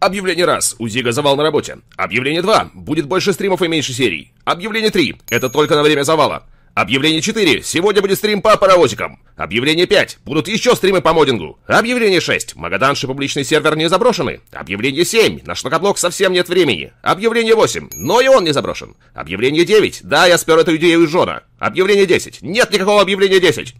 Объявление раз. У Зига завал на работе. Объявление 2. Будет больше стримов и меньше серий. Объявление 3. Это только на время завала. Объявление 4. Сегодня будет стрим по паровозикам. Объявление 5. Будут еще стримы по модингу. Объявление 6. Магаданши публичный сервер не заброшены. Объявление 7. На шнокоблок совсем нет времени. Объявление 8. Но и он не заброшен. Объявление 9. Да, я спер эту идею из Жора. Объявление 10. Нет никакого объявления 10.